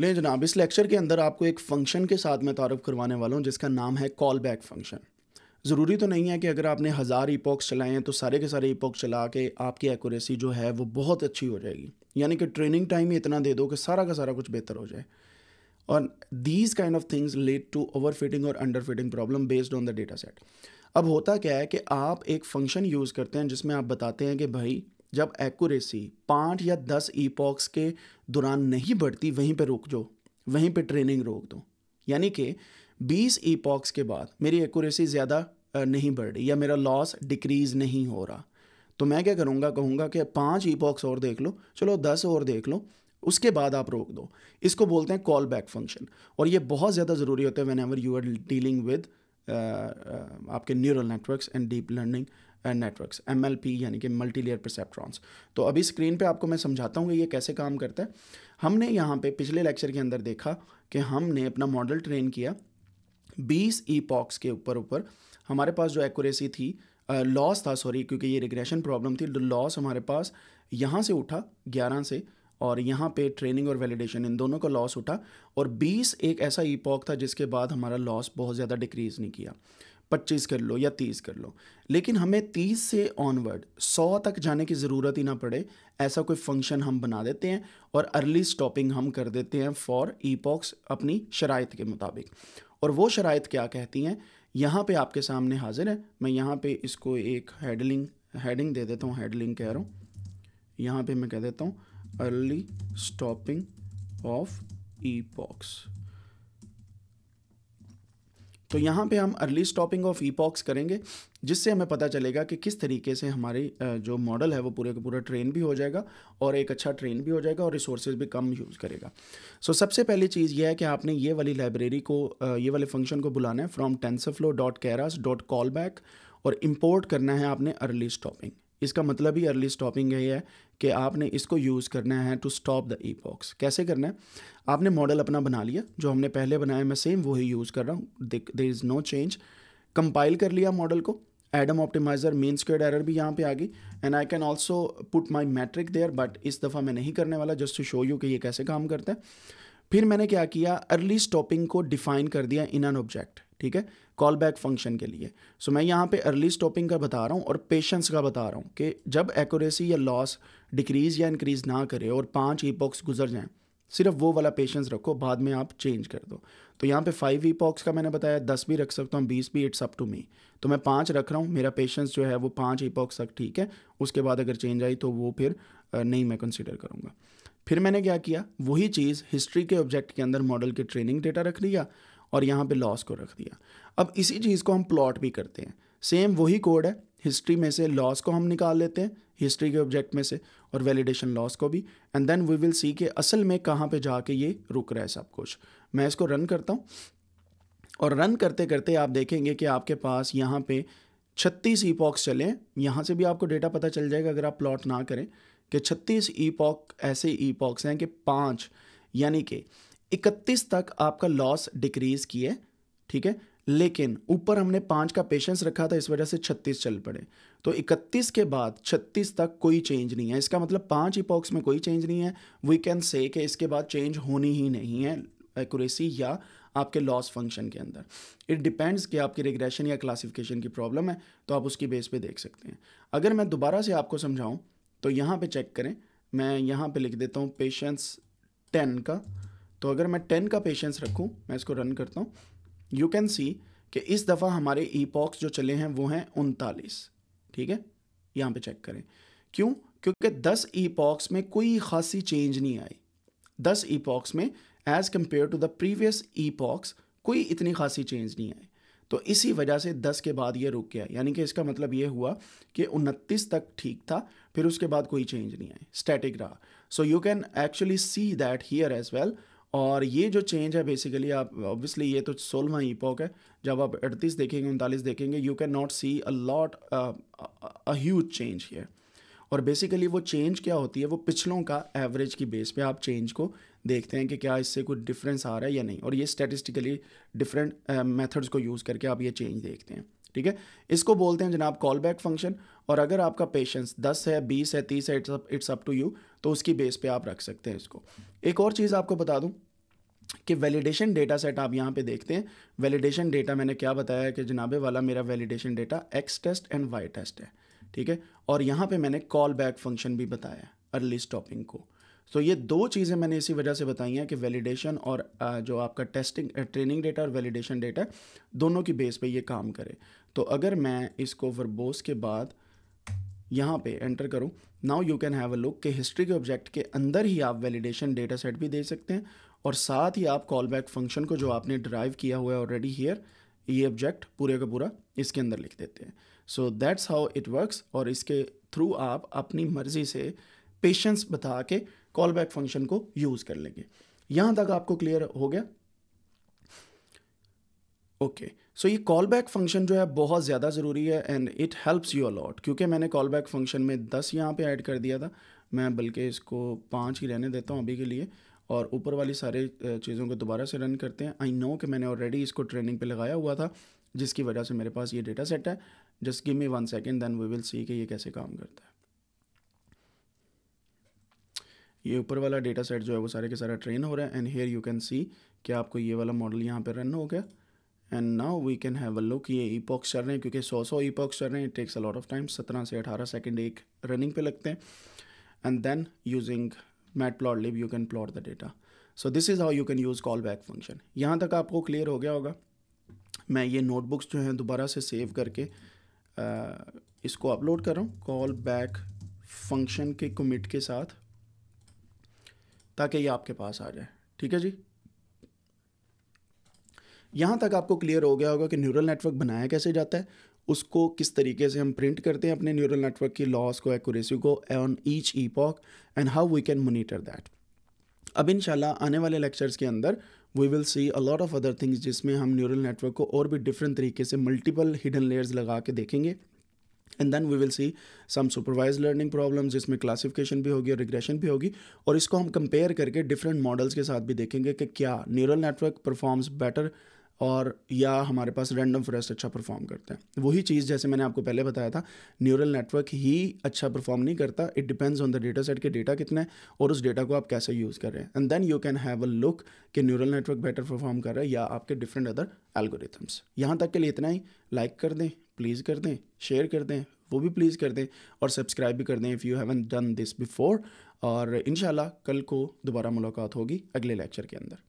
लें जनाब इस लेक्चर के अंदर आपको एक फ़ंक्शन के साथ मैं तारफ़ करवाने वाला हूँ जिसका नाम है कॉल बैक फंक्शन ज़रूरी तो नहीं है कि अगर आपने हज़ार ईपॉक्स चलाए हैं तो सारे के सारे ईपॉक्स चला के आपकी एक्यूरेसी जो है वो बहुत अच्छी हो जाएगी यानी कि ट्रेनिंग टाइम ही इतना दे दो कि सारा का सारा कुछ बेहतर हो जाए और these kind of things led to overfitting और underfitting problem based on the data dataset अब होता क्या है कि आप एक फंक्शन यूज़ करते हैं जिसमें आप बताते हैं कि भाई जब एक्यूरेसी पाँच या दस ईपॉक्स के दौरान नहीं बढ़ती वहीं पर रोक दो वहीं पर ट्रेनिंग रोक दो यानी कि बीस ईपॉक्स के बाद मेरी एक्यूरेसी ज़्यादा नहीं बढ़ रही या मेरा लॉस डिक्रीज़ नहीं हो रहा तो मैं क्या करूँगा कहूँगा कि पाँच ईपॉक्स और देख लो चलो दस और देख लो उसके बाद आप रोक दो इसको बोलते हैं कॉल बैक फंक्शन और ये बहुत ज़्यादा ज़रूरी होता है whenever you are dealing with आपके neural networks and deep learning networks M यानी कि मल्टी लेयर परसेप्ट्रॉन्स तो अभी स्क्रीन पे आपको मैं समझाता हूँ कि ये कैसे काम करता है हमने यहाँ पे पिछले लेक्चर के अंदर देखा कि हमने अपना मॉडल ट्रेन किया 20 ई पॉक्स के ऊपर ऊपर हमारे पास जो एक्यूरेसी थी लॉस था सॉरी क्योंकि ये रिग्रेशन प्रॉब्लम थी लॉस तो हमारे पास यहाँ से उठा ग्यारह से और यहाँ पे ट्रेनिंग और वैलिडेशन इन दोनों का लॉस उठा और 20 एक ऐसा ईपॉक था जिसके बाद हमारा लॉस बहुत ज़्यादा डिक्रीज़ नहीं किया पच्चीस कर लो या तीस कर लो लेकिन हमें तीस से ऑनवर्ड सौ तक जाने की ज़रूरत ही ना पड़े ऐसा कोई फंक्शन हम बना देते हैं और अर्ली स्टॉपिंग हम कर देते हैं फॉर ईपॉक्स अपनी शराइ के मुताबिक और वो शराइ क्या कहती हैं यहाँ पे आपके सामने हाजिर है मैं यहाँ पे इसको एक हेडलिंग हेडिंग दे देता हूँ हेडलिंग कह रहा हूँ यहाँ पे मैं कह देता हूँ अर्ली स्टॉपिंग ऑफ पॉक्स तो यहाँ पे हम अर्ली स्टॉपिंग ऑफ ईपॉक्स करेंगे जिससे हमें पता चलेगा कि किस तरीके से हमारी जो मॉडल है वो पूरे का पूरा ट्रेन भी हो जाएगा और एक अच्छा ट्रेन भी हो जाएगा और रिसोर्सेज भी कम यूज़ करेगा सो so, सबसे पहली चीज़ ये है कि आपने ये वाली लाइब्रेरी को ये वाले फंक्शन को बुलाना है from TensorFlow dot Keras dot callback और इम्पोर्ट करना है आपने अर्ली स्टॉपिंग इसका मतलब ही अर्ली स्टॉपिंग यही है कि आपने इसको यूज़ करना है to stop the epochs कैसे करना है आपने मॉडल अपना बना लिया जो हमने पहले बनाया मैं सेम वही यूज़ कर रहा हूँ there is no change compile कर लिया मॉडल को Adam optimizer mean squared error भी यहाँ पे आ गई and I can also put my metric there but इस दफ़ा मैं नहीं करने वाला जस्ट टू शो यू कि ये कैसे काम करता है फिर मैंने क्या किया अर्ली स्टॉपिंग को डिफाइन कर दिया इन एन ऑब्जेक्ट ठीक है कॉल बैक फंक्शन के लिए सो so, मैं यहाँ पे अर्ली स्टॉपिंग का बता रहा हूँ और पेशेंस का बता रहा हूँ कि जब एक्यूरेसी या लॉस डिक्रीज़ या इंक्रीज़ ना करे और पाँच ई गुजर जाएँ सिर्फ वो वाला पेशेंस रखो बाद में आप चेंज कर दो तो यहाँ पे फाइव ई का मैंने बताया दस भी रख सकता हूँ बीस भी इट्स अप टू मी तो मैं पाँच रख रहा हूँ मेरा पेशेंस जो है वो पाँच ई तक ठीक है उसके बाद अगर चेंज आई तो वो फिर नहीं मैं कंसिडर करूँगा फिर मैंने क्या किया वही चीज़ हिस्ट्री के ऑब्जेक्ट के अंदर मॉडल के ट्रेनिंग डेटा रख लिया और यहाँ पे लॉस को रख दिया अब इसी चीज़ को हम प्लॉट भी करते हैं सेम वही कोड है हिस्ट्री में से लॉस को हम निकाल लेते हैं हिस्ट्री के ऑब्जेक्ट में से और वैलिडेशन लॉस को भी and then we will see के असल में कहाँ पे जाके ये रुक रहा है सब कुछ मैं इसको रन करता हूँ और रन करते करते आप देखेंगे कि आपके पास यहाँ पे छत्तीस ई पॉक्स चले यहाँ से भी आपको डेटा पता चल जाएगा अगर आप प्लॉट ना करें कि छत्तीस ई पॉक ऐसे ई पॉक्स हैं कि पाँच यानी कि इकतीस तक आपका लॉस डिक्रीज किए ठीक है लेकिन ऊपर हमने पाँच का पेशेंस रखा था इस वजह से छत्तीस चल पड़े तो इकतीस के बाद छत्तीस तक कोई चेंज नहीं है इसका मतलब पाँच इपॉक्स में कोई चेंज नहीं है वी कैन से कि इसके बाद चेंज होनी ही नहीं है एक्यूरेसी या आपके लॉस फंक्शन के अंदर इट डिपेंड्स कि आपकी रिग्रेशन या क्लासिफिकेशन की प्रॉब्लम है तो आप उसकी बेस पे देख सकते हैं अगर मैं दोबारा से आपको समझाऊं तो यहाँ पे चेक करें मैं यहाँ पे लिख देता हूँ पेशेंस टेन का तो अगर मैं टेन का पेशेंस रखूँ मैं इसको रन करता हूँ यू कैन सी कि इस दफ़ा हमारे ई पॉक्स जो चले हैं वो हैं उनतालीस ठीक है यहाँ पे चेक करें क्यों क्योंकि दस ई पॉक्स में कोई खासी चेंज नहीं आई दस ई पॉक्स में as compare to the previous epochs कोई इतनी खासी चेंज नहीं आई तो इसी वजह से दस के बाद ये रुक गया यानी कि इसका मतलब ये हुआ कि उनतीस तक ठीक था फिर उसके बाद कोई चेंज नहीं आई स्टैटिक रहा so you can actually see that here as well और ये जो चेंज है बेसिकली आप ऑब्वियसली ये तो सोलवा ईपॉक है जब आप अड़तीस देखेंगे उनतालीस देखेंगे you can not see a lot a huge change है और बेसिकली वो चेंज क्या होती है वो पिछलों का एवरेज की बेस पे आप चेंज को देखते हैं कि क्या इससे कुछ डिफरेंस आ रहा है या नहीं और ये स्टेटिस्टिकली डिफरेंट मेथड्स को यूज़ करके आप ये चेंज देखते हैं ठीक है इसको बोलते हैं जनाब कॉल बैक फंक्शन और अगर आपका पेशेंस दस है बीस है तीस है it's up it's up to you तो उसकी बेस पे आप रख सकते हैं इसको एक और चीज़ आपको बता दूँ कि वैलिडेशन डेटा सेट आप यहाँ पे देखते हैं वैलिडेशन डेटा मैंने क्या बताया कि जनाबे वाला मेरा validation data X test and Y test है ठीक है और यहाँ पे मैंने कॉल बैक फंक्शन भी बताया अर्ली स्टॉपिंग को तो ये दो चीज़ें मैंने इसी वजह से बताई हैं कि वैलिडेशन और जो आपका टेस्टिंग ट्रेनिंग डेटा और वैलिडेशन डेटा दोनों की बेस पर ये काम करे तो अगर मैं इसको वर्बोस के बाद यहाँ पे एंटर करूँ now you can have a look के हिस्ट्री के ऑब्जेक्ट के अंदर ही आप वैलिडेशन डेटा सेट भी दे सकते हैं और साथ ही आप कॉल बैक फंक्शन को जो आपने ड्राइव किया हुआ है ऑलरेडी हियर ये ऑब्जेक्ट पूरे का पूरा इसके अंदर लिख देते हैं so that's how it works और इसके थ्रू आप अपनी मर्जी से पेशेंस बता के कॉल बैक फंक्शन को यूज़ कर लेंगे यहाँ तक आपको क्लियर हो गया ओके okay. सो so, ये कॉल बैक फंक्शन जो है बहुत ज़्यादा ज़रूरी है and it helps you a lot क्योंकि मैंने कॉल बैक फंक्शन में दस यहाँ पे ऐड कर दिया था मैं बल्कि इसको पाँच ही रहने देता हूँ अभी के लिए और ऊपर वाली सारे चीज़ों को दोबारा से रन करते हैं आई नो कि मैंने ऑलरेडी इसको ट्रेनिंग पे लगाया हुआ था जिसकी वजह से मेरे पास ये डेटा सेट है just give me one second then we will see कि ये कैसे काम करता है ये ऊपर वाला डेटा सेट जो है वो सारे के सारा ट्रेन हो रहा है and here you can see कि आपको ये वाला मॉडल यहाँ पर रन हो गया and now we can have a look ये ई पॉक्स चल रहे हैं क्योंकि सौ सौ ई पॉक्स चल रहे हैं it takes a lot of time सत्रह से अठारह सेकेंड एक रनिंग पे लगते हैं and then using matplotlib you can plot the data so this is how you can use callback function यहाँ तक आपको clear हो गया होगा मैं ये notebooks जो हैं दोबारा से save करके आ, इसको upload कर रहा हूँ callback function के commit के साथ ताकि ये आपके पास आ जाए ठीक है जी यहाँ तक आपको क्लियर हो गया होगा कि न्यूरल नेटवर्क बनाया कैसे जाता है उसको किस तरीके से हम प्रिंट करते हैं अपने न्यूरल नेटवर्क की लॉस को एक्यूरेसी को on each epoch and how we can monitor that अब इन आने वाले लेक्चर्स के अंदर we will see a lot of other things जिसमें हम न्यूरल नेटवर्क को और भी डिफरेंट तरीके से मल्टीपल हिडन लेयर्स लगा के देखेंगे and then we will see some supervised learning problem जिसमें क्लासिफिकेशन भी होगी और रिग्रेशन भी होगी और इसको हम कंपेयर करके डिफरेंट मॉडल्स के साथ भी देखेंगे कि क्या न्यूरल नेटवर्क परफॉर्म्स बेटर और या हमारे पास रैंडम फॉरेस्ट अच्छा परफॉर्म करता है वही चीज़ जैसे मैंने आपको पहले बताया था न्यूरल नेटवर्क ही अच्छा परफॉर्म नहीं करता it depends on the data set के डेटा कितने हैं और उस डेटा को आप कैसे यूज़ कर रहे हैं and then you can have a look कि न्यूरल नेटवर्क बेटर परफॉर्म कर रहा है या आपके डिफरेंट अदर एल्गोरिथम्स यहाँ तक के लिए इतना ही लाइक like कर दें प्लीज़ कर दें शेयर कर दें वो भी प्लीज़ कर दें और सब्सक्राइब भी कर दें if you haven't done this before और इन कल को दोबारा मुलाकात होगी अगले लेक्चर के अंदर